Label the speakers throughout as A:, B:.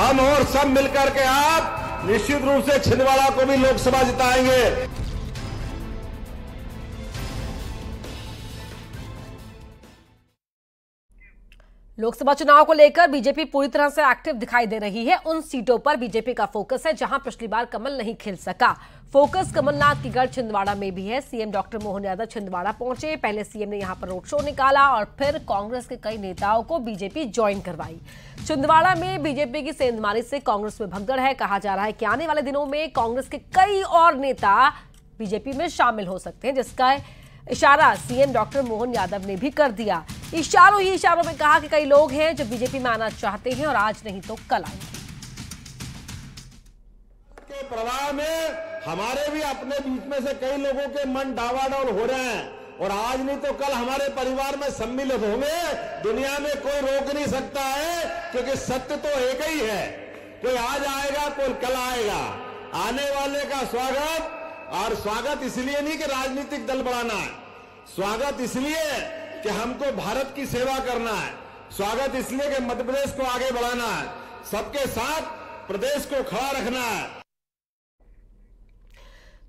A: हम और सब मिलकर के आप निश्चित रूप से छिंदवाड़ा को भी लोकसभा जिताएंगे
B: लोकसभा चुनाव को लेकर बीजेपी पूरी तरह से एक्टिव दिखाई दे रही है उन सीटों पर बीजेपी का फोकस है जहां पिछली बार कमल नहीं खेल सका फोकस कमलनाथ की गढ़ छिंदवाड़ा में भी है सीएम डॉक्टर मोहन यादव छिंदवाड़ा पहुंचे पहले सीएम ने यहां पर रोड शो निकाला और फिर कांग्रेस के कई नेताओं को बीजेपी ज्वाइन करवाई छिंदवाड़ा में बीजेपी की सेंधमारी से कांग्रेस में भगदड़ है कहा जा रहा है कि आने वाले दिनों में कांग्रेस के कई और नेता बीजेपी में शामिल हो सकते हैं जिसका है इशारा सीएम डॉक्टर मोहन यादव ने भी कर दिया इशारों ही इशारों में कहा कि कई लोग हैं जो बीजेपी में आना चाहते हैं और आज नहीं तो कल आएंगे
A: के प्रवाह में हमारे भी अपने बीच में से कई लोगों के मन डावाडोल हो रहे हैं और आज नहीं तो कल हमारे परिवार में सम्मिलित होंगे दुनिया में कोई रोक नहीं सकता है क्योंकि सत्य तो एक ही है कोई आज आएगा कोई कल आएगा आने वाले का स्वागत और स्वागत इसलिए नहीं कि राजनीतिक दल बढ़ाना है स्वागत इसलिए कि हमको भारत की सेवा करना है स्वागत इसलिए कि मध्यप्रदेश प्रदेश को आगे बढ़ाना है सबके साथ प्रदेश को खड़ा
B: रखना है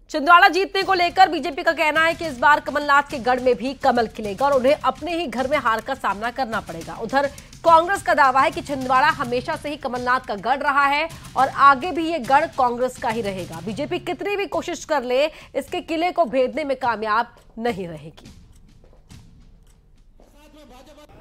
B: छिंदवाड़ा जीतने को लेकर बीजेपी का कहना है कि इस बार कमलनाथ के गढ़ में भी कमल खिलेगा और उन्हें अपने ही घर में हार का सामना करना पड़ेगा उधर कांग्रेस का दावा है कि छिंदवाड़ा हमेशा से ही कमलनाथ का गढ़ रहा है और आगे भी ये गढ़ कांग्रेस का ही रहेगा बीजेपी कितनी भी कोशिश कर ले इसके किले को भेदने में कामयाब नहीं रहेगी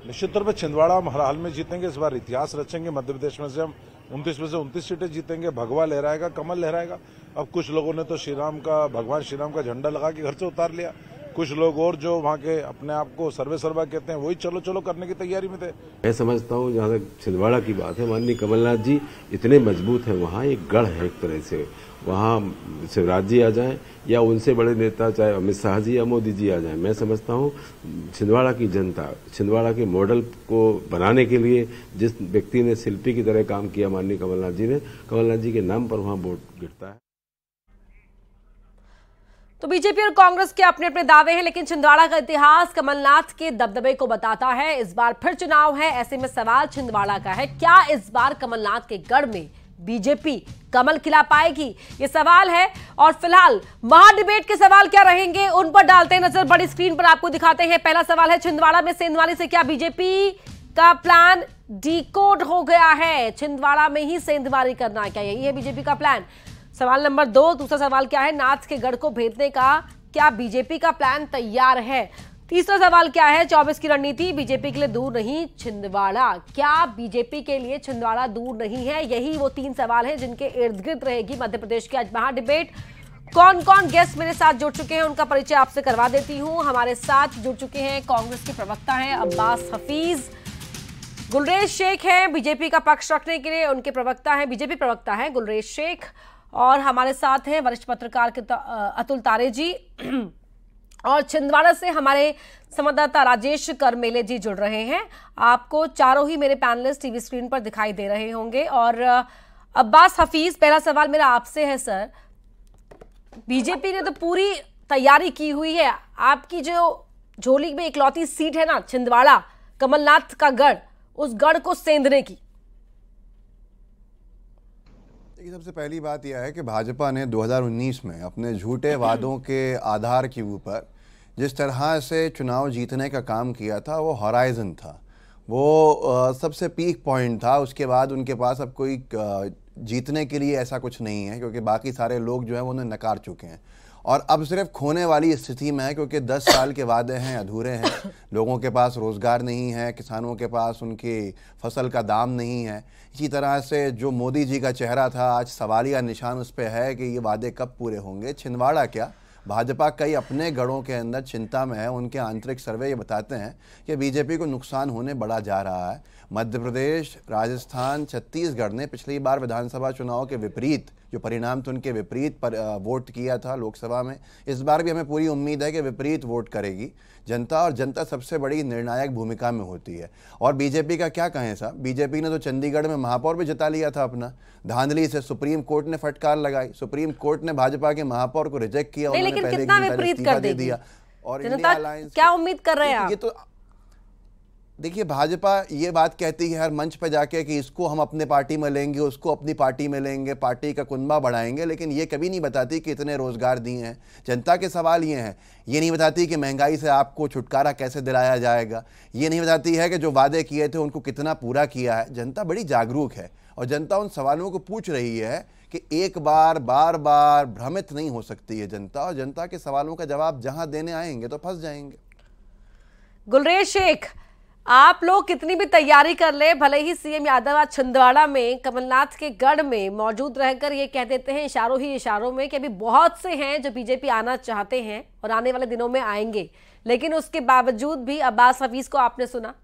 C: निश्चित तौर पर छिंदवाड़ा हम हर हाल में जीतेंगे इस बार इतिहास रचेंगे मध्य प्रदेश में से हम उनतीस में से उनतीस सीटें जीतेंगे भगवा लहराएगा कमल लहराएगा अब कुछ लोगों ने तो श्रीराम का भगवान श्रीराम का झंडा लगा के घर से उतार लिया कुछ लोग और जो वहाँ के अपने आप को सर्वे सर्वा कहते हैं वही चलो चलो करने की तैयारी में थे
A: मैं समझता हूँ जहाँ तक छिंदवाड़ा की बात है माननीय कमलनाथ जी इतने मजबूत हैं वहाँ एक गढ़ है एक तरह से वहाँ शिवराज जी आ जाएं या उनसे बड़े नेता चाहे अमित शाह जी या मोदी जी आ जाएं मैं समझता हूँ छिंदवाड़ा की जनता छिंदवाड़ा के मॉडल को बनाने के लिए जिस व्यक्ति ने शिल्पी की तरह काम किया माननीय कमलनाथ जी ने कमलनाथ जी के नाम पर वहाँ वोट गिरता है
B: तो बीजेपी और कांग्रेस के अपने अपने दावे हैं लेकिन छिंदवाड़ा का इतिहास कमलनाथ के दबदबे को बताता है इस बार फिर चुनाव है ऐसे में सवाल छिंदवाड़ा का है क्या इस बार कमलनाथ के गढ़ में बीजेपी कमल खिला पाएगी ये सवाल है और फिलहाल महाडिबेट के सवाल क्या रहेंगे उन पर डालते हैं नजर बड़ी स्क्रीन पर आपको दिखाते हैं पहला सवाल है छिंदवाड़ा में सेंधवाली से क्या बीजेपी का प्लान डिकोड हो गया है छिंदवाड़ा में ही सेंधवारी करना क्या यही है बीजेपी का प्लान सवाल नंबर दो दूसरा सवाल क्या है नाथ के गढ़ को भेजने का क्या बीजेपी का प्लान तैयार है तीसरा सवाल क्या है चौबीस की रणनीति बीजेपी के लिए दूर नहीं छिंदवाड़ा क्या बीजेपी के लिए छिंदवाड़ा दूर नहीं है यही वो तीन सवाल है जिनके इर्द गिर्द रहेगी मध्य प्रदेश की आज महा डिबेट कौन कौन गेस्ट मेरे साथ जुड़ चुके हैं उनका परिचय आपसे करवा देती हूं हमारे साथ जुड़ चुके हैं कांग्रेस के प्रवक्ता हैं अब्बास हफीज गुलरेज शेख हैं बीजेपी का पक्ष रखने के लिए उनके प्रवक्ता हैं बीजेपी प्रवक्ता हैं गुलरेज शेख और हमारे साथ हैं वरिष्ठ पत्रकार के अतुल तारे जी और छिंदवाड़ा से हमारे संवाददाता राजेश करमेले जी जुड़ रहे हैं आपको चारों ही मेरे पैनलिस्ट टीवी स्क्रीन पर दिखाई दे रहे होंगे और अब्बास हफीज पहला सवाल मेरा आपसे है सर बीजेपी ने तो पूरी तैयारी की हुई है आपकी जो झोली में इकलौती सीट है ना छिंदवाड़ा कमलनाथ का गढ़ उस गढ़ को सेंधने की
D: देखिए सबसे पहली बात यह है कि भाजपा ने 2019 में अपने झूठे वादों के आधार के ऊपर जिस तरह से चुनाव जीतने का काम किया था वो हॉराइजन था वो सबसे पीक पॉइंट था उसके बाद उनके पास अब कोई जीतने के लिए ऐसा कुछ नहीं है क्योंकि बाकी सारे लोग जो हैं वो उन्हें नकार चुके हैं और अब सिर्फ खोने वाली स्थिति में है क्योंकि 10 साल के वादे हैं अधूरे हैं लोगों के पास रोज़गार नहीं है किसानों के पास उनकी फसल का दाम नहीं है इसी तरह से जो मोदी जी का चेहरा था आज सवालिया निशान उस पर है कि ये वादे कब पूरे होंगे छिंदवाड़ा क्या भाजपा कई अपने गढ़ों के अंदर चिंता में है उनके आंतरिक सर्वे ये बताते हैं कि बीजेपी को नुकसान होने बढ़ा जा रहा है मध्य प्रदेश राजस्थान छत्तीसगढ़ ने पिछली बार विधानसभा चुनाव के विपरीत जो परिणाम थे उनके विपरीत पर वोट किया था लोकसभा में इस बार भी हमें पूरी उम्मीद है कि विपरीत वोट करेगी जनता और जनता सबसे बड़ी निर्णायक भूमिका में होती है और बीजेपी का क्या कहें साहब बीजेपी ने तो चंडीगढ़ में महापौर भी जिता लिया था अपना धांधली से सुप्रीम कोर्ट ने फटकार लगाई सुप्रीम कोर्ट ने भाजपा के महापौर को रिजेक्ट किया उन्होंने पहले दे दिया
B: और क्या उम्मीद कर रहे हैं ये तो
D: देखिए भाजपा ये बात कहती है हर मंच पर जाके कि इसको हम अपने पार्टी में लेंगे उसको अपनी पार्टी में लेंगे पार्टी का कुनबा बढ़ाएंगे लेकिन ये कभी नहीं बताती कि इतने रोज़गार दिए हैं जनता के सवाल ये हैं ये नहीं बताती कि महंगाई से आपको छुटकारा कैसे दिलाया जाएगा ये नहीं बताती है कि जो वादे किए थे उनको कितना पूरा किया है जनता बड़ी जागरूक है और जनता उन सवालों को पूछ रही है कि एक बार बार बार भ्रमित नहीं हो सकती है जनता और जनता के सवालों का जवाब जहाँ देने
B: आएंगे तो फंस जाएंगे गुलरेज शेख आप लोग कितनी भी तैयारी कर ले भले ही सीएम यादव आज छिंदवाड़ा में कमलनाथ के गढ़ में मौजूद रहकर ये कह देते हैं इशारों ही इशारों में कि अभी बहुत से हैं जो बीजेपी आना चाहते हैं और आने वाले दिनों में आएंगे लेकिन उसके बावजूद भी अब्बास हफीज को आपने सुना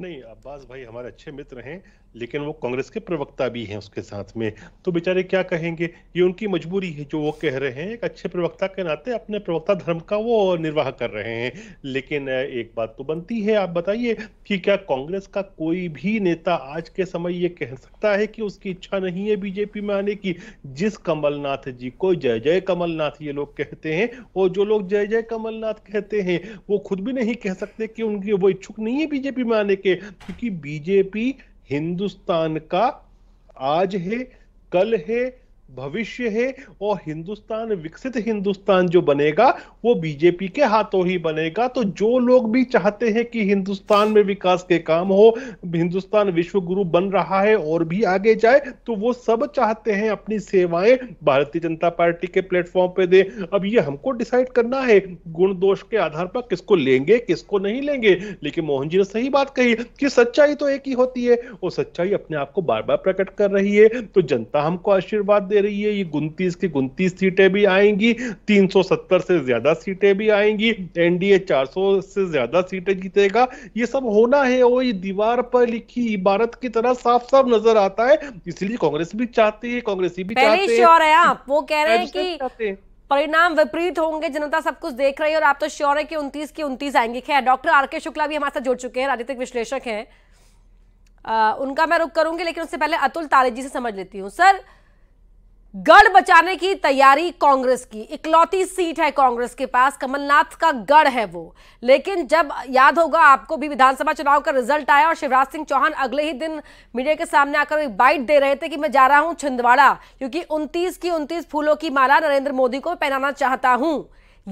C: नहीं अब्बास भाई हमारे अच्छे मित्र हैं लेकिन वो कांग्रेस के प्रवक्ता भी हैं उसके साथ में तो बेचारे क्या कहेंगे ये उनकी मजबूरी है जो वो कह रहे हैं एक अच्छे प्रवक्ता के नाते अपने प्रवक्ता धर्म का वो निर्वाह कर रहे हैं लेकिन एक बात तो बनती है आप बताइए कि क्या कांग्रेस का कोई भी नेता आज के समय ये कह सकता है कि उसकी इच्छा नहीं है बीजेपी में आने की जिस कमलनाथ जी को जय जय कमलनाथ ये लोग कहते हैं और जो लोग जय जय कमलनाथ कहते हैं वो खुद भी नहीं कह सकते कि उनकी वो इच्छुक नहीं है बीजेपी में आने के क्योंकि बीजेपी हिंदुस्तान का आज है कल है भविष्य है और हिंदुस्तान विकसित हिंदुस्तान जो बनेगा वो बीजेपी के हाथों ही बनेगा तो जो लोग भी चाहते हैं कि हिंदुस्तान में विकास के काम हो हिंदुस्तान विश्व गुरु बन रहा है और भी आगे जाए तो वो सब चाहते हैं अपनी सेवाएं भारतीय जनता पार्टी के प्लेटफॉर्म पे दे अब ये हमको डिसाइड करना है गुण दोष के आधार पर किसको लेंगे किसको नहीं लेंगे लेकिन मोहन जी ने सही बात कही कि सच्चाई तो एक ही होती है और सच्चाई अपने आप को बार बार प्रकट कर रही है तो जनता हमको आशीर्वाद दे दे रही है ये उनतीस की उनतीस सीटें भी आएंगी 370 से ज्यादा सीटें भी आएंगी एनडीए 400 से ज्यादा सीटें जीतेगा ये सब होना है और ये दीवार पर लिखी इबारत की तरह साफ साफ नजर आता है इसलिए कांग्रेस भी चाहती है कांग्रेसी भी चाहते हैं आप वो कह रहे हैं
B: कि परिणाम विपरीत होंगे जनता सब कुछ देख रही है और आप तो श्योर है कि उनतीस की उनतीस आएंगी खैर डॉक्टर आर के शुक्ला भी हमारे साथ जुड़ चुके हैं राजनीतिक विश्लेषक हैं उनका मैं रुक करूंगी लेकिन उससे पहले अतुल तारे जी से समझ लेती हूँ सर गढ़ बचाने की तैयारी कांग्रेस की इकलौती सीट है कांग्रेस के पास कमलनाथ का गढ़ है वो लेकिन जब याद होगा आपको भी विधानसभा चुनाव का रिजल्ट आया और शिवराज सिंह चौहान अगले ही दिन मीडिया के सामने आकर एक बाइट दे रहे थे कि मैं जा रहा हूं छिंदवाड़ा क्योंकि 29 की 29 फूलों की माला नरेंद्र मोदी को पहनाना चाहता हूं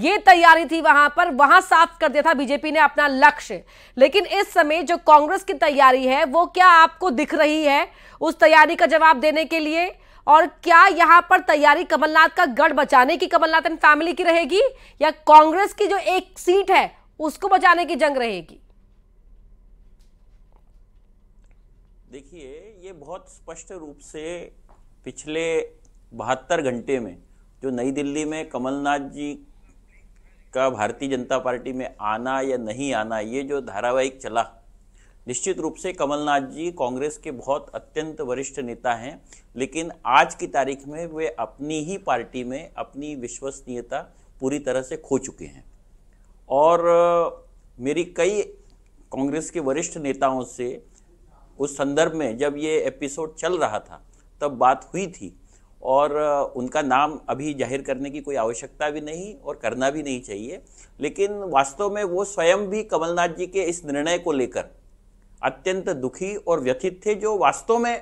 B: ये तैयारी थी वहां पर वहां साफ कर दिया था बीजेपी ने अपना लक्ष्य लेकिन इस समय जो कांग्रेस की तैयारी है वो क्या आपको दिख रही है उस तैयारी का जवाब देने के लिए और क्या यहां पर तैयारी कमलनाथ का गढ़ बचाने की कमलनाथ एंड फैमिली की रहेगी या कांग्रेस की जो एक सीट है उसको बचाने की जंग रहेगी
E: देखिए ये बहुत स्पष्ट रूप से पिछले बहत्तर घंटे में जो नई दिल्ली में कमलनाथ जी का भारतीय जनता पार्टी में आना या नहीं आना ये जो धारावाहिक चला निश्चित रूप से कमलनाथ जी कांग्रेस के बहुत अत्यंत वरिष्ठ नेता हैं लेकिन आज की तारीख में वे अपनी ही पार्टी में अपनी विश्वसनीयता पूरी तरह से खो चुके हैं और मेरी कई कांग्रेस के वरिष्ठ नेताओं से उस संदर्भ में जब ये एपिसोड चल रहा था तब बात हुई थी और उनका नाम अभी जाहिर करने की कोई आवश्यकता भी नहीं और करना भी नहीं चाहिए लेकिन वास्तव में वो स्वयं भी कमलनाथ जी के इस निर्णय को लेकर अत्यंत दुखी और व्यथित थे जो वास्तव में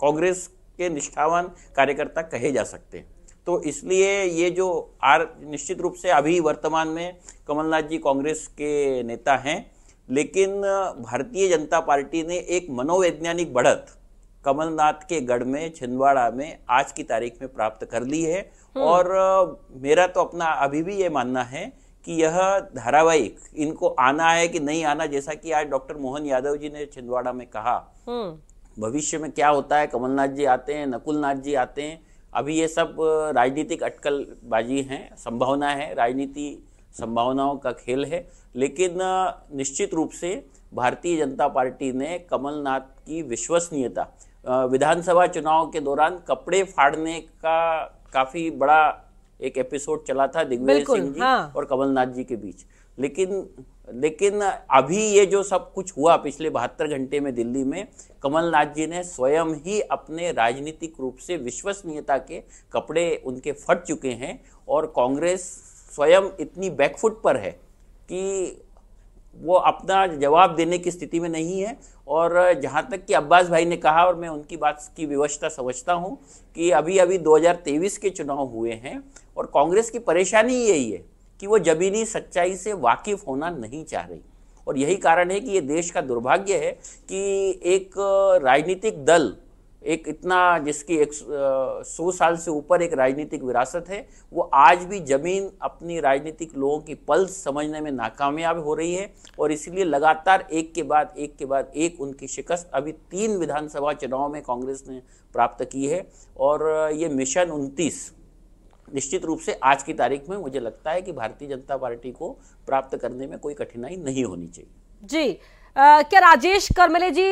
E: कांग्रेस के निष्ठावान कार्यकर्ता कहे जा सकते हैं तो इसलिए ये जो आर निश्चित रूप से अभी वर्तमान में कमलनाथ जी कांग्रेस के नेता हैं लेकिन भारतीय जनता पार्टी ने एक मनोवैज्ञानिक बढ़त कमलनाथ के गढ़ में छिंदवाड़ा में आज की तारीख में प्राप्त कर ली है हम्म। और मेरा तो अपना अभी भी ये मानना है कि यह धारावाहिक इनको आना है कि नहीं आना जैसा कि आज डॉक्टर मोहन यादव जी ने छिंदवाड़ा में कहा
B: हम्म।
E: भविष्य में क्या होता है कमलनाथ जी आते हैं नकुलनाथ जी आते हैं अभी ये सब राजनीतिक अटकलबाजी है संभावना है राजनीति संभावनाओं का खेल है लेकिन निश्चित रूप से भारतीय जनता पार्टी ने कमलनाथ की विश्वसनीयता विधानसभा चुनाव के दौरान कपड़े फाड़ने का काफ़ी बड़ा एक एपिसोड चला था दिग्विजय सिंह जी हाँ। और कमलनाथ जी के बीच लेकिन लेकिन अभी ये जो सब कुछ हुआ पिछले बहत्तर घंटे में दिल्ली में कमलनाथ जी ने स्वयं ही अपने राजनीतिक रूप से विश्वसनीयता के कपड़े उनके फट चुके हैं और कांग्रेस स्वयं इतनी बैकफुट पर है कि वो अपना जवाब देने की स्थिति में नहीं है और जहाँ तक कि अब्बास भाई ने कहा और मैं उनकी बात की विवशता समझता हूँ कि अभी अभी 2023 के चुनाव हुए हैं और कांग्रेस की परेशानी यही है कि वो जमीनी सच्चाई से वाकिफ होना नहीं चाह रही और यही कारण है कि ये देश का दुर्भाग्य है कि एक राजनीतिक दल एक इतना जिसकी एक सौ साल से ऊपर एक राजनीतिक विरासत है वो आज भी जमीन अपनी राजनीतिक लोगों की पल्स समझने में नाकामयाब हो रही है और इसलिए लगातार एक के बाद एक के बाद एक उनकी शिकस्त अभी तीन विधानसभा चुनाव में कांग्रेस ने प्राप्त की है और ये मिशन उनतीस निश्चित रूप से आज की तारीख में मुझे लगता है कि भारतीय जनता पार्टी को प्राप्त करने में कोई कठिनाई नहीं होनी चाहिए
B: जी आ, क्या राजेश करमले जी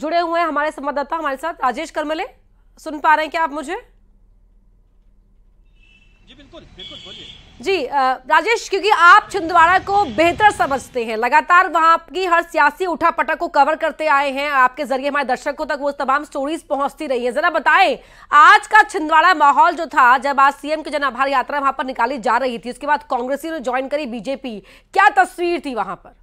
B: जुड़े हुए हैं हमारे संवाददाता हमारे साथ राजेश करमले सुन पा रहे हैं क्या आप मुझे जी बिल्कुल बिल्कुल बोलिए जी राजेश क्योंकि आप छिंदवाड़ा को बेहतर समझते हैं लगातार वहां की हर सियासी उठापटक को कवर करते आए हैं आपके जरिए हमारे दर्शकों तक वो तमाम स्टोरीज पहुंचती रही है जरा बताएं आज का छिंदवाड़ा माहौल जो था जब आज सीएम की जन आभार यात्रा वहां पर निकाली जा रही थी उसके बाद कांग्रेसी ने ज्वाइन करी बीजेपी क्या तस्वीर थी वहां पर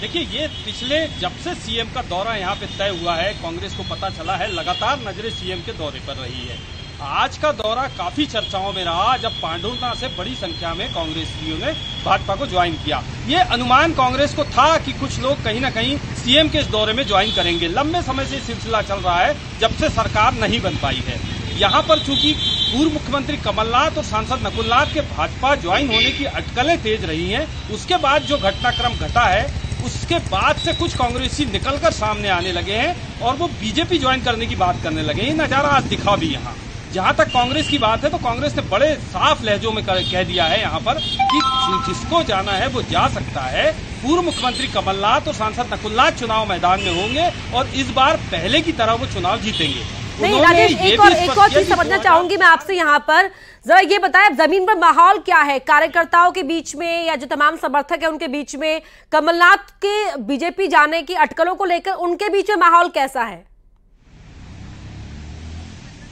A: देखिए ये पिछले जब से सीएम का दौरा यहाँ पे तय हुआ है कांग्रेस को पता चला है लगातार नजरें सीएम के दौरे पर रही है आज का दौरा काफी चर्चाओं में रहा जब पांडुना से बड़ी संख्या में कांग्रेसियों ने भाजपा को ज्वाइन किया ये अनुमान कांग्रेस को था कि कुछ लोग कहीं ना कहीं सीएम के इस दौरे में ज्वाइन करेंगे लंबे समय से सिलसिला चल रहा है जब से सरकार नहीं बन पाई है यहाँ पर चूंकि पूर्व मुख्यमंत्री कमलनाथ और सांसद नकुलनाथ के भाजपा ज्वाइन होने की अटकलें तेज रही हैं उसके बाद जो घटनाक्रम घटा है उसके बाद से कुछ कांग्रेसी निकलकर सामने आने लगे हैं और वो बीजेपी ज्वाइन करने की बात करने लगे हैं नजारा आज दिखा भी यहाँ जहां तक कांग्रेस की बात है तो कांग्रेस ने बड़े साफ लहजों में कह दिया है यहां पर कि जिसको जाना है वो जा सकता है पूर्व मुख्यमंत्री कमलनाथ और सांसद नकुलनाथ चुनाव मैदान में होंगे और इस बार पहले की तरह वो चुनाव जीतेंगे नहीं राजेश एक और एक और चीज समझना
B: चाहूंगी मैं आपसे यहाँ पर जरा ये बताएं जमीन पर माहौल क्या है कार्यकर्ताओं के बीच में या जो तमाम समर्थक है उनके बीच में कमलनाथ के बीजेपी जाने की अटकलों को लेकर उनके बीच में माहौल कैसा है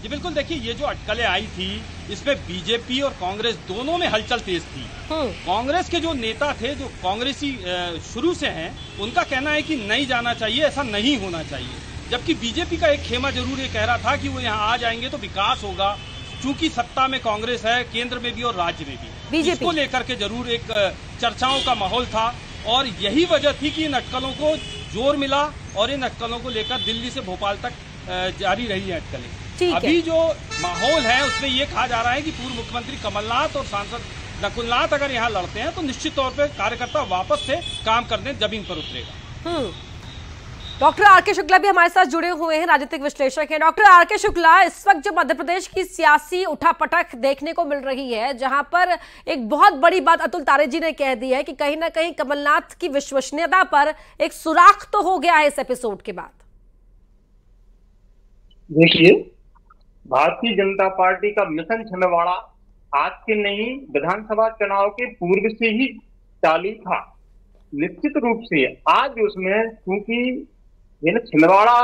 A: जी बिल्कुल देखिए ये जो अटकलें आई थी इसमें बीजेपी और कांग्रेस दोनों में हलचल तेज थी हम्म। कांग्रेस के जो नेता थे जो कांग्रेसी शुरू से हैं उनका कहना है कि नहीं जाना चाहिए ऐसा नहीं होना चाहिए जबकि बीजेपी का एक खेमा जरूर ये कह रहा था कि वो यहाँ आ जाएंगे तो विकास होगा चूंकि सत्ता में कांग्रेस है केंद्र में भी और राज्य में भी इसको लेकर के जरूर एक चर्चाओं का माहौल था और यही वजह थी कि इन अटकलों को जोर मिला और इन अटकलों को लेकर दिल्ली से भोपाल तक जारी रही है अटकलें अभी जो माहौल है उसमें ये कहा जा रहा है कि पूर्व मुख्यमंत्री कमलनाथ और सांसद नकुलनाथ अगर यहाँ लड़ते हैं तो निश्चित तौर पर कार्यकर्ता वापस से काम करने जमीन पर उतरेगा
B: हम्म। डॉक्टर आर के शुक्ला भी हमारे साथ जुड़े हुए हैं राजनीतिक विश्लेषक हैं डॉक्टर आर के शुक्ला इस वक्त जो मध्य प्रदेश की सियासी उठापटक देखने को मिल रही है जहां पर एक बहुत बड़ी बात अतुल तारे जी ने कह दी है कि कहीं ना कहीं कमलनाथ की विश्वसनीयता पर एक सुराख तो हो गया है इस एपिसोड के बाद
F: देखिए भारतीय जनता पार्टी का मिशन छिंदवाड़ा आज के नहीं विधानसभा चुनाव के पूर्व से ही चालू था निश्चित रूप से आज उसमें क्योंकि छिंदवाड़ा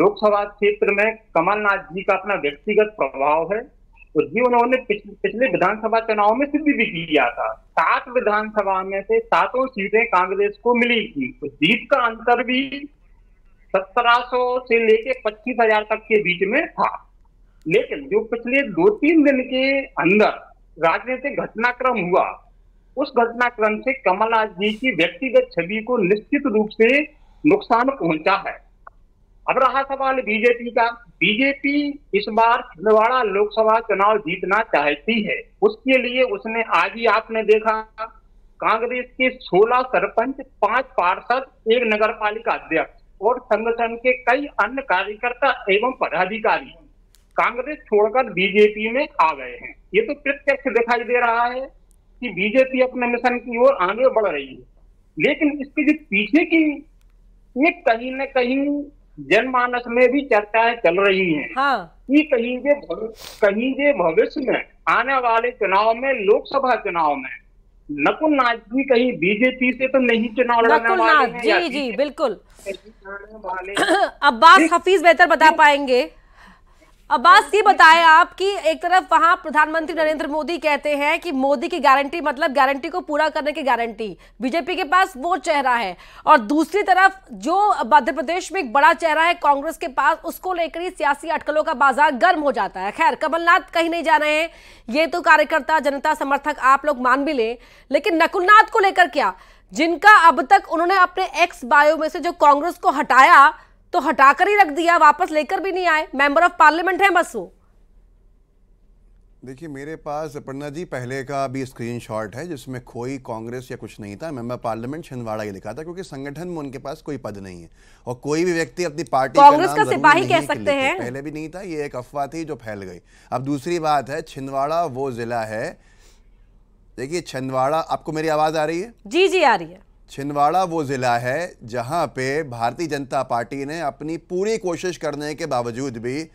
F: लोकसभा क्षेत्र में कमलनाथ जी का अपना व्यक्तिगत प्रभाव है और जी उन्होंने पिछले विधानसभा चुनाव में सिद्धि भी किया था सात विधानसभा में से सातों सीटें कांग्रेस को मिली थी तो जीत का अंतर भी सत्रह से लेके पच्चीस हजार तक के बीच में था लेकिन जो पिछले दो तीन दिन के अंदर राजनीतिक घटनाक्रम हुआ उस घटनाक्रम से कमलनाथ जी की व्यक्तिगत छवि को निश्चित रूप से नुकसान पहुंचा है अब रहा सवाल बीजेपी का बीजेपी इस बार छिंदवाड़ा लोकसभा चुनाव जीतना चाहती है उसके लिए उसने आज ही आपने देखा कांग्रेस के 16 सरपंच पांच पार्षद एक नगर पालिका अध्यक्ष और संगठन के कई अन्य कार्यकर्ता एवं पदाधिकारी कांग्रेस छोड़कर बीजेपी में आ गए हैं ये तो प्रत्यक्ष दिखाई दे रहा है कि बीजेपी अपने मिशन की ओर आगे बढ़ रही है लेकिन इसके जो पीछे की ये कहीं न कहीं जनमानस में भी चर्चाएं चल रही है हाँ। कि कहीं के कहीं के भविष्य में आने वाले चुनाव में लोकसभा चुनाव में नकुल नाथ जी कहीं बीजेपी से तो नहीं चुनाव वाले हैं जी जी
B: बिल्कुल अब्बास हफीज बेहतर बता पाएंगे अब्बास ये बताए आप कि एक तरफ वहां प्रधानमंत्री नरेंद्र मोदी कहते हैं कि मोदी की गारंटी मतलब गारंटी को पूरा करने की गारंटी बीजेपी के पास वो चेहरा है और दूसरी तरफ जो मध्य प्रदेश में एक बड़ा चेहरा है कांग्रेस के पास उसको लेकर ही सियासी अटकलों का बाजार गर्म हो जाता है खैर कमलनाथ कहीं नहीं जा रहे हैं ये तो कार्यकर्ता जनता समर्थक आप लोग मान भी लें लेकिन नकुलनाथ को लेकर क्या जिनका अब तक उन्होंने अपने एक्स बायो में से जो कांग्रेस को हटाया तो हटाकर ही रख दिया वापस लेकर भी नहीं आए मेंबर ऑफ पार्लियामेंट है बस वो
D: देखिए मेरे पास अपर्णा जी पहले का भी स्क्रीनशॉट है जिसमें कोई कांग्रेस या कुछ नहीं था मेंबर पार्लियामेंट छिंदवाड़ा ही लिखा था क्योंकि संगठन में उनके पास कोई पद नहीं है और कोई भी व्यक्ति अपनी पार्टी कांग्रेस का, का सिपाही कह सकते हैं पहले भी नहीं था ये एक अफवाह थी जो फैल गई अब दूसरी बात है छिंदवाड़ा वो जिला है देखिए छिंदवाड़ा आपको मेरी आवाज आ रही है जी जी आ रही है छिंदवाड़ा वो ज़िला है जहाँ पे भारतीय जनता पार्टी ने अपनी पूरी कोशिश करने के बावजूद भी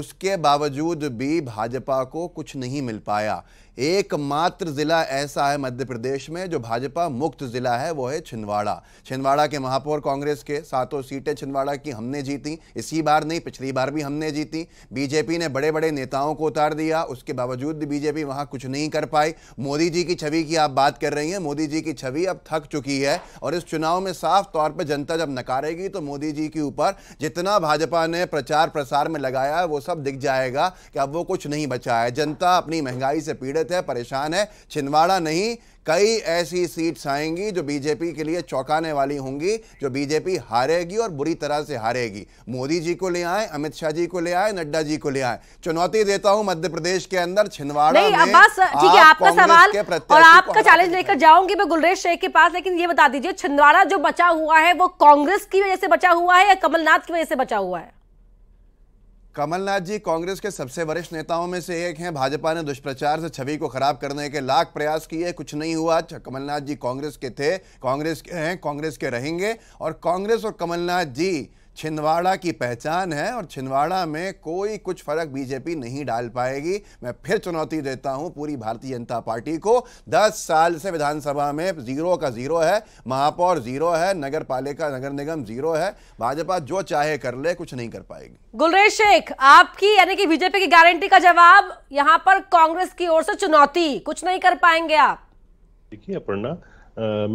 D: उसके बावजूद भी भाजपा को कुछ नहीं मिल पाया एकमात्र ज़िला ऐसा है मध्य प्रदेश में जो भाजपा मुक्त ज़िला है वो है छिंदवाड़ा छिंदवाड़ा के महापौर कांग्रेस के सातों सीटें छिंदवाड़ा की हमने जीती इसी बार नहीं पिछली बार भी हमने जीती बीजेपी ने बड़े बड़े नेताओं को उतार दिया उसके बावजूद भी बीजेपी वहां कुछ नहीं कर पाई मोदी जी की छवि की आप बात कर रही हैं मोदी जी की छवि अब थक चुकी है और इस चुनाव में साफ तौर पर जनता जब नकारेगी तो मोदी जी के ऊपर जितना भाजपा ने प्रचार प्रसार में लगाया वो सब दिख जाएगा कि अब वो कुछ नहीं बचा है जनता अपनी महंगाई से पीड़ित पीड़ित है परेशान है छिंदवाड़ा नहीं कई ऐसी सीट्स आएंगी जो बीजेपी के लिए चौंकाने वाली होंगी जो बीजेपी हारेगी और बुरी तरह से हारेगी मोदी जी को ले आए अमित शाह जी को ले आए नड्डा जी को ले आए चुनौती देता हूं मध्य प्रदेश के अंदर छिंदवाड़ा ठीक
B: है आपका सवाल और आपका चैलेंज लेकर जाऊंगी मैं गुलरेश शेख के पास लेकिन ये बता दीजिए छिंदवाड़ा जो बचा हुआ है वो कांग्रेस की वजह से बचा हुआ है या कमलनाथ की वजह से बचा हुआ है
D: कमलनाथ जी कांग्रेस के सबसे वरिष्ठ नेताओं में से एक हैं भाजपा ने दुष्प्रचार से छवि को खराब करने के लाख प्रयास किए कुछ नहीं हुआ अच्छा, कमलनाथ जी कांग्रेस के थे कांग्रेस के हैं कांग्रेस के रहेंगे और कांग्रेस और कमलनाथ जी छिंदवाड़ा की पहचान है और छिंदवाड़ा में कोई कुछ फर्क बीजेपी नहीं डाल पाएगी मैं फिर चुनौती देता हूं पूरी भारतीय जनता पार्टी को 10 साल से विधानसभा में जीरो का जीरो है महापौर जीरो है नगर पालिका नगर निगम जीरो है भाजपा जो चाहे कर ले कुछ नहीं कर पाएगी
B: गुलरेज शेख आपकी यानी कि बीजेपी की गारंटी का जवाब यहाँ पर कांग्रेस की ओर से चुनौती कुछ नहीं कर पाएंगे आप
C: देखिए अपर्णा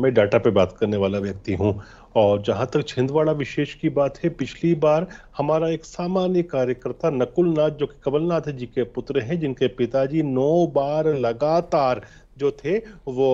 C: मैं डाटा पे बात करने वाला व्यक्ति हूँ और जहां तक छिंदवाड़ा विशेष की बात है पिछली बार हमारा एक सामान्य कार्यकर्ता नकुल नाथ जो कि कमलनाथ जी के पुत्र हैं जिनके पिताजी नौ बार लगातार जो थे वो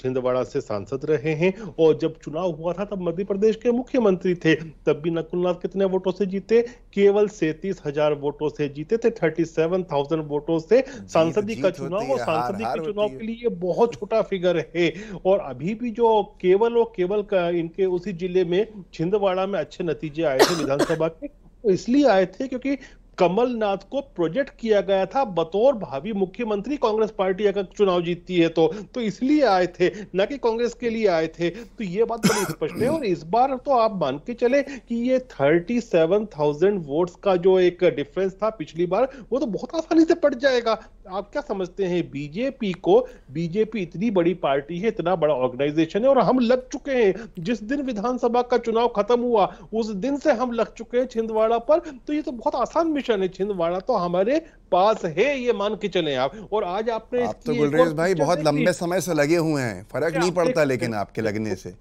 C: छिंदवाड़ा से सांसद रहे हैं और जब चुनाव हुआ था तब मध्य प्रदेश के मुख्यमंत्री थे तब भी नकुलनाथ कितने वोटों से जीते केवल सैतीस हजार वोटों से जीते थे थर्टी सेवन थाउजेंड वोटों से तो सांसदी का चुनाव और सांसदी के चुनाव के लिए बहुत छोटा फिगर है और अभी भी जो केवल और केवल इनके उसी जिले में छिंदवाड़ा में अच्छे नतीजे आए थे विधानसभा के तो इसलिए आए थे क्योंकि कमलनाथ को प्रोजेक्ट किया गया था बतौर भावी मुख्यमंत्री कांग्रेस पार्टी अगर चुनाव जीतती है तो तो इसलिए आए थे ना कि कांग्रेस के लिए आए थे तो ये बात बड़ी स्पष्ट है और इस बार तो आप मान के चले कि ये थर्टी सेवन थाउजेंड वोट्स का जो एक डिफरेंस था पिछली बार वो तो बहुत आसानी से पड़ जाएगा आप क्या समझते हैं बीजेपी को बीजेपी इतनी बड़ी पार्टी है इतना बड़ा ऑर्गेनाइजेशन है और हम लग चुके हैं जिस दिन विधानसभा का चुनाव खत्म हुआ उस दिन से हम लग चुके हैं छिंदवाड़ा पर तो ये तो बहुत आसान मिशन है छिंदवाड़ा तो हमारे पास है ये मान के चले आप और आज आपने आप तो गुलरेज भाई बहुत लंबे
D: समय से लगे हुए हैं फर्क नहीं पड़ता
C: लेकिन आपके लगने से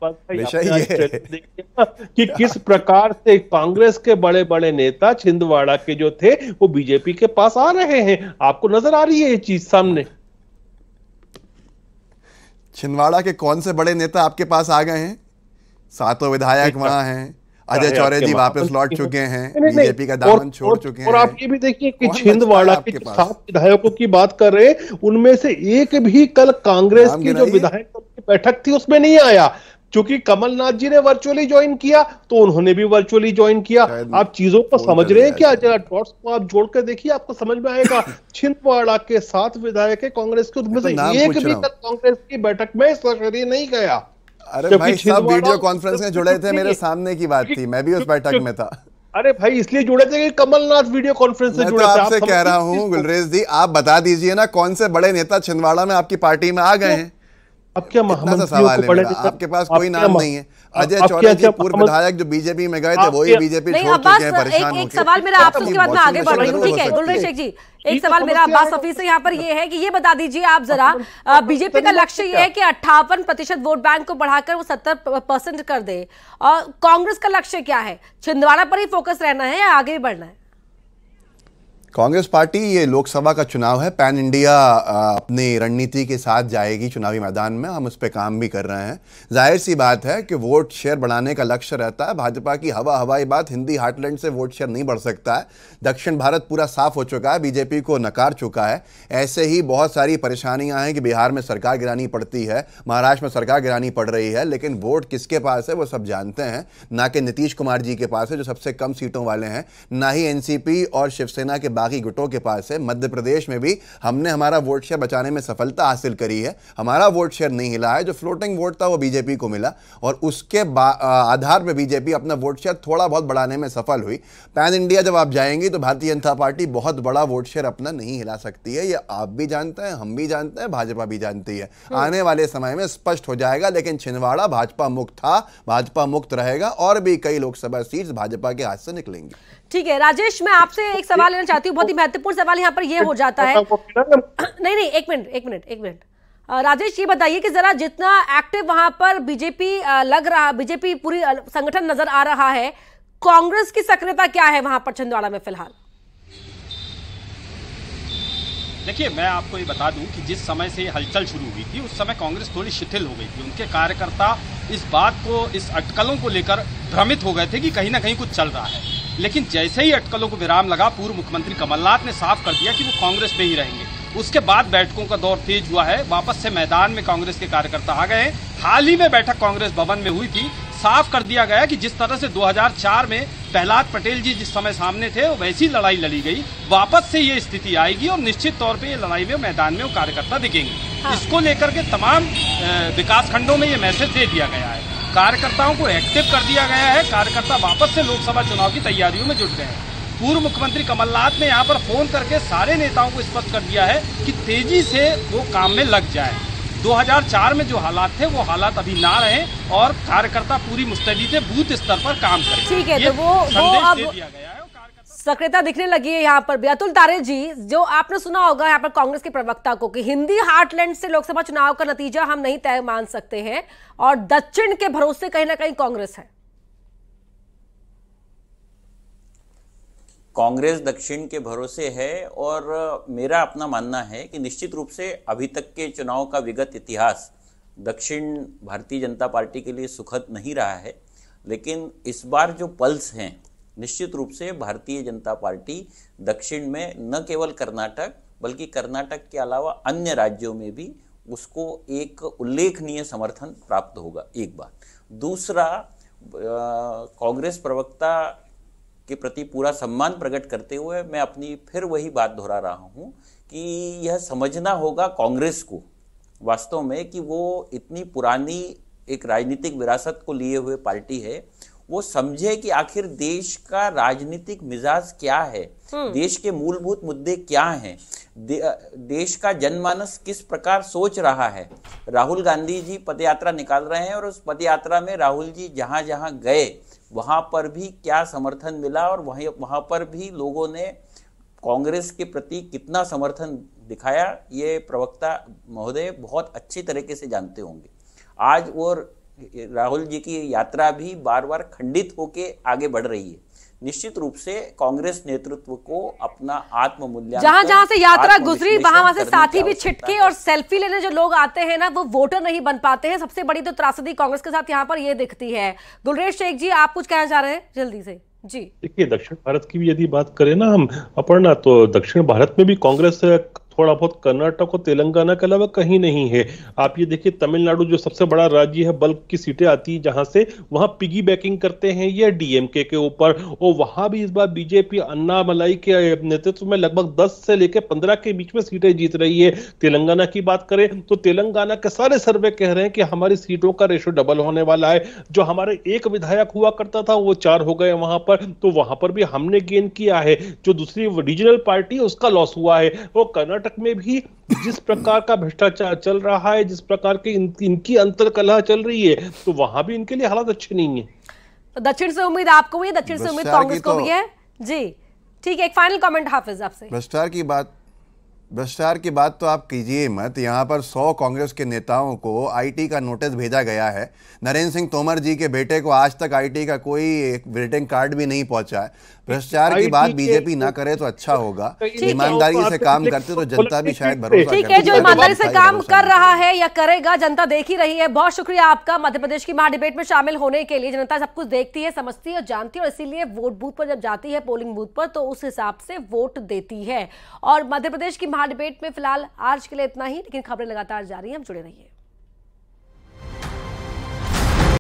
C: कि किस प्रकार से कांग्रेस के बड़े बड़े नेता छिंदवाड़ा के जो थे वो बीजेपी के पास आ रहे हैं आपको नजर आ रही है ये चीज सामने
D: छिंदवाड़ा के कौन से बड़े नेता आपके पास आ गए हैं सातों विधायक वहां हैं अजय चौरे जी वापस लौट चुके हैं बीजेपी का दामन छोड़
C: चुके हैं और आप ये भी देखिए कि छिंदवाड़ा के सात विधायकों की बात कर रहे उनमें से एक भी कल कांग्रेस की जो विधायक बैठक थी उसमें नहीं आया क्योंकि कमलनाथ जी ने वर्चुअली ज्वाइन किया तो उन्होंने भी वर्चुअली ज्वाइन किया आप चीजों को समझ रहे हैं क्या जरा डॉट्स को आप जोड़ कर देखिए आपको समझ में आएगा छिंदवाड़ा के सात विधायक है कांग्रेस के उसमें तो से एक भी कल कांग्रेस की बैठक में सक्रिय नहीं गया अरे भाई सब वीडियो कॉन्फ्रेंस में जुड़े थे मेरे सामने
D: की बात थी मैं भी उस बैठक में था
C: अरे भाई इसलिए जुड़े थे कि कमलनाथ वीडियो कॉन्फ्रेंस से तो जुड़े तो आपसे आप कह रहा हूँ
D: गुलरेज जी आप बता दीजिए ना कौन से बड़े नेता छिंदवाड़ा में आपकी पार्टी में आ गए हैं अब क्या सवाल है आपके पास कोई नाम नहीं है अजय चौधरी पूर्व विधायक जो बीजेपी में गए थे वही बीजेपी एक सवाल मेरा अच्छा, उसके बाद आगे बढ़ रही हूँ ठीक है
B: गुलरेश जी एक तो सवाल मेरा अब्बास सफी से यहाँ पर ये है कि ये बता दीजिए आप जरा बीजेपी का लक्ष्य ये है कि अट्ठावन प्रतिशत वोट बैंक को बढ़ाकर वो सत्तर परसेंट कर दे और कांग्रेस का लक्ष्य क्या है छिंदवाड़ा पर ही फोकस रहना है या आगे बढ़ना है
D: कांग्रेस पार्टी ये लोकसभा का चुनाव है पैन इंडिया अपनी रणनीति के साथ जाएगी चुनावी मैदान में हम उस पर काम भी कर रहे हैं जाहिर सी बात है कि वोट शेयर बढ़ाने का लक्ष्य रहता है भाजपा की हवा हवाई बात हिंदी हार्टलैंड से वोट शेयर नहीं बढ़ सकता है दक्षिण भारत पूरा साफ हो चुका है बीजेपी को नकार चुका है ऐसे ही बहुत सारी परेशानियाँ हैं कि बिहार में सरकार गिरानी पड़ती है महाराष्ट्र में सरकार गिरानी पड़ रही है लेकिन वोट किसके पास है वो सब जानते हैं ना कि नीतीश कुमार जी के पास है जो सबसे कम सीटों वाले हैं ना ही एन और शिवसेना के बाकी गुटों के पास है मध्य प्रदेश में भी हमने हमारा वोट शेयर बचाने में सफलता हासिल करी है हमारा वोट शेयर नहीं हिला है जो फ्लोटिंग वोट था वो बीजेपी को मिला और उसके आधार पर बीजेपी अपना वोट शेयर थोड़ा बहुत बढ़ाने में सफल हुई पैन इंडिया जब आप जाएंगे तो भारतीय जनता पार्टी बहुत बड़ा वोट शेयर अपना नहीं हिला सकती है ये आप भी जानते हैं हम भी जानते हैं भाजपा भी जानती है हम्म। आने वाले समय में स्पष्ट हो जाएगा लेकिन छिंदवाड़ा भाजपा मुक्त था भाजपा मुक्त रहेगा और भी कई लोकसभा सीट्स भाजपा के हाथ से निकलेंगी
B: ठीक है राजेश मैं आपसे एक सवाल लेना चाहती हूँ बहुत ही महत्वपूर्ण सवाल यहाँ पर ये हो अच्छा, जाता है नहीं नहीं एक मिनट एक मिनट एक मिनट राजेश ये बताइए कि जरा जितना एक्टिव वहां पर बीजेपी लग रहा बीजेपी पूरी संगठन नजर आ रहा है कांग्रेस की सक्रियता क्या है वहां पर छिंदवाड़ा में फिलहाल
A: देखिए मैं आपको ये बता दूं कि जिस समय से हलचल शुरू हुई थी उस समय कांग्रेस थोड़ी शिथिल हो गई थी उनके कार्यकर्ता इस बात को इस अटकलों को लेकर भ्रमित हो गए थे कि कहीं ना कहीं कुछ चल रहा है लेकिन जैसे ही अटकलों को विराम लगा पूर्व मुख्यमंत्री कमलनाथ ने साफ कर दिया कि वो कांग्रेस में ही रहेंगे उसके बाद बैठकों का दौर तेज हुआ है वापस से मैदान में कांग्रेस के कार्यकर्ता आ गए हाल ही में बैठक कांग्रेस भवन में हुई थी साफ कर दिया गया कि जिस तरह से 2004 में प्रहलाद पटेल जी जिस समय सामने थे वैसी लड़ाई लड़ी गई वापस से ये स्थिति आएगी और निश्चित तौर पे ये लड़ाई में मैदान में वो कार्यकर्ता दिखेंगे हाँ। इसको लेकर के तमाम विकास खंडों में ये मैसेज दे दिया गया है कार्यकर्ताओं को एक्टिव कर दिया गया है कार्यकर्ता वापस से लोकसभा चुनाव की तैयारियों में जुट गए हैं पूर्व मुख्यमंत्री कमलनाथ ने यहाँ पर फोन करके सारे नेताओं को स्पष्ट कर दिया है कि तेजी से वो काम में लग जाए 2004 में जो हालात थे वो हालात अभी ना रहे और कार्यकर्ता पूरी मुस्तैदी से बूथ स्तर पर काम करें ठीक है तो वो, वो अब... दिया गया है
B: सक्रियता दिखने लगी है यहाँ पर भी अतुल तारे जी जो आपने सुना होगा यहाँ पर कांग्रेस के प्रवक्ता को कि हिंदी हार्टलैंड से लोकसभा चुनाव का नतीजा हम नहीं तय मान सकते हैं और दक्षिण के भरोसे कहीं ना कहीं कांग्रेस है
E: कांग्रेस दक्षिण के भरोसे है और मेरा अपना मानना है कि निश्चित रूप से अभी तक के चुनाव का विगत इतिहास दक्षिण भारतीय जनता पार्टी के लिए सुखद नहीं रहा है लेकिन इस बार जो पल्स हैं निश्चित रूप से भारतीय जनता पार्टी दक्षिण में न केवल कर्नाटक बल्कि कर्नाटक के अलावा अन्य राज्यों में भी उसको एक उल्लेखनीय समर्थन प्राप्त होगा एक बात दूसरा कांग्रेस प्रवक्ता के प्रति पूरा सम्मान प्रकट करते हुए मैं अपनी फिर वही बात दोहरा रहा हूँ कि यह समझना होगा कांग्रेस को वास्तव में कि वो इतनी पुरानी एक राजनीतिक विरासत को लिए हुए पार्टी है वो समझे कि आखिर देश का राजनीतिक मिजाज क्या है हम्म। देश के मूलभूत मुद्दे क्या हैं दे, देश का जनमानस किस प्रकार सोच रहा है राहुल गांधी जी पदयात्रा निकाल रहे हैं और उस पदयात्रा में राहुल जी जहां जहां गए वहां पर भी क्या समर्थन मिला और वहीं वहां पर भी लोगों ने कांग्रेस के प्रति कितना समर्थन दिखाया ये प्रवक्ता महोदय बहुत अच्छी तरीके से जानते होंगे आज और राहुल जी की यात्रा भी बार बार खंडित होके आगे बढ़ रही है निश्चित रूप से कांग्रेस नेतृत्व को अपना आत्म मूल्य जहां जहां से यात्रा गुजरी वहां वहां से साथी भी छिटके और
B: सेल्फी लेने जो लोग आते हैं ना वो वोटर नहीं बन पाते हैं सबसे बड़ी तो त्रासदी कांग्रेस के साथ यहाँ पर यह दिखती है गुलरेश शेख जी आप कुछ कहना चाह रहे हैं जल्दी से जी
C: देखिए दक्षिण भारत की भी यदि बात करें ना हम अपर्णा तो दक्षिण भारत में भी कांग्रेस थोड़ा बहुत कर्नाटक और तेलंगाना के अलावा कहीं नहीं है आप ये देखिए तमिलनाडु जो सबसे बड़ा राज्य है बल्क की सीटें आती है जहां से वहां पिगी बैकिंग करते हैं ये डीएमके के ऊपर और वहां भी इस बार बीजेपी अन्ना मलाई के नेतृत्व में लगभग दस से लेकर पंद्रह के बीच में सीटें जीत रही है तेलंगाना की बात करें तो तेलंगाना के सारे सर्वे कह रहे हैं कि हमारी सीटों का रेशो डबल होने वाला है जो हमारे एक विधायक हुआ करता था वो चार हो गए वहां पर तो वहां पर भी हमने गेन किया है जो दूसरी रीजनल पार्टी उसका लॉस हुआ है वो कर्नाटक कर्नाटक में भी जिस प्रकार का भ्रष्टाचार चल रहा है जिस प्रकार की इन, इनकी अंतर कलह चल रही है तो वहां भी इनके लिए हालात अच्छे नहीं है
B: तो दक्षिण से उम्मीद आपको भी है दक्षिण से उम्मीद कांग्रेस को तो भी है जी ठीक है एक फाइनल कमेंट हाफिज आपसे
D: भ्रष्टाचार की बात भ्रष्टाचार की बात तो आप कीजिए मत यहाँ पर सौ कांग्रेस के नेताओं को आईटी का नोटिस भेजा गया है नरेंद्र सिंह तोमर जी के बेटे को आज तक आईटी का कोई एक विजिटिंग कार्ड भी नहीं पहुँचा है भ्रष्टाचार की बात बीजेपी ना तो- करे तो अच्छा होगा तो ईमानदारी से काम करते तो, तो जनता भी शायद भरोसा ठीक है जो ईमानदारी से काम कर
B: रहा है या करेगा जनता देख ही रही है बहुत शुक्रिया आपका मध्य प्रदेश की महाडिबेट में शामिल होने के लिए जनता सब कुछ देखती है समझती है और जानती है और इसीलिए वोट बूथ पर जब जाती है पोलिंग बूथ पर तो उस हिसाब से वोट देती है और मध्य प्रदेश की महाडिबेट में फिलहाल आज के लिए इतना ही लेकिन खबरें लगातार जारी है हम जुड़े रहिए